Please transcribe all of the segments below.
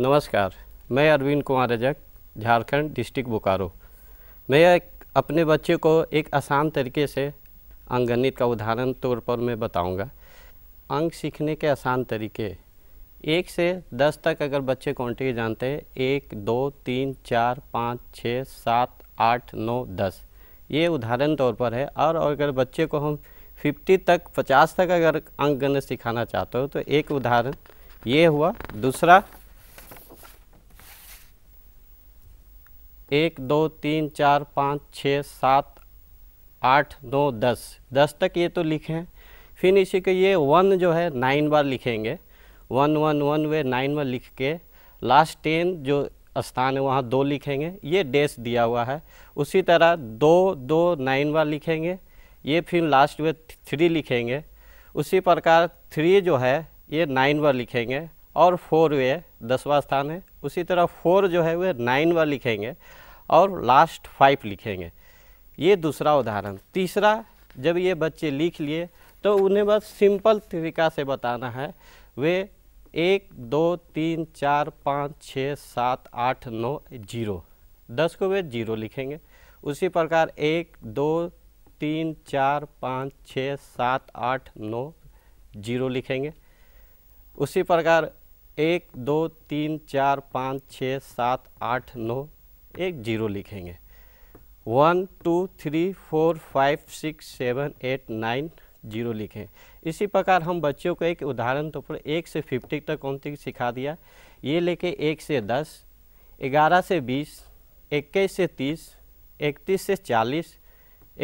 नमस्कार मैं अरविंद कुमार रजक झारखंड डिस्ट्रिक्ट बोकारो मैं एक अपने बच्चे को एक आसान तरीके से अंग गणित का उदाहरण तौर पर मैं बताऊंगा अंक सीखने के आसान तरीके एक से दस तक अगर बच्चे क्वान्टिटी जानते हैं एक दो तीन चार पाँच छः सात आठ नौ दस ये उदाहरण तौर पर है और अगर बच्चे को हम फिफ्टी तक पचास तक अगर अंक गणित सिखाना चाहते हो तो एक उदाहरण ये हुआ दूसरा एक दो तीन चार पाँच छः सात आठ नौ दस दस तक ये तो लिखें फिर इसी के ये वन जो है नाइन बार लिखेंगे वन वन वन वे नाइन बार लिख के लास्ट टेन जो स्थान है वहाँ दो लिखेंगे ये डैश दिया हुआ है उसी तरह दो दो नाइन बार लिखेंगे ये फिर लास्ट में थ्री लिखेंगे उसी प्रकार थ्री जो है ये नाइन बार लिखेंगे और फोर वे दसवा स्थान है उसी तरह फोर जो है वह नाइनवा लिखेंगे और लास्ट फाइव लिखेंगे ये दूसरा उदाहरण तीसरा जब ये बच्चे लिख लिए तो उन्हें बस सिंपल तरीका से बताना है वे एक दो तीन चार पाँच छः सात आठ नौ जीरो दस को वे जीरो लिखेंगे उसी प्रकार एक दो तीन चार पाँच छः सात आठ नौ जीरो लिखेंगे उसी प्रकार एक दो तीन चार पाँच छः सात आठ नौ एक जीरो लिखेंगे one two three four five six seven eight nine zero लिखें इसी प्रकार हम बच्चों को एक उदाहरण तौर तो पर एक से फिफ्टी तक काउंटिंग सिखा दिया ये लेके एक से दस ग्यारह से बीस इक्कीस से तीस इकतीस से चालीस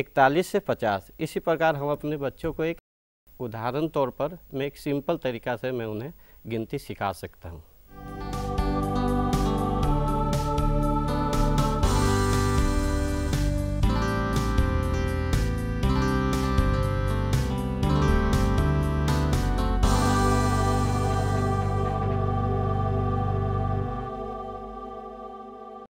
इकतालीस से पचास इसी प्रकार हम अपने बच्चों को एक उदाहरण तौर पर मैं एक सिंपल तरीका से मैं उन्हें गिनती सिखा सकता हूँ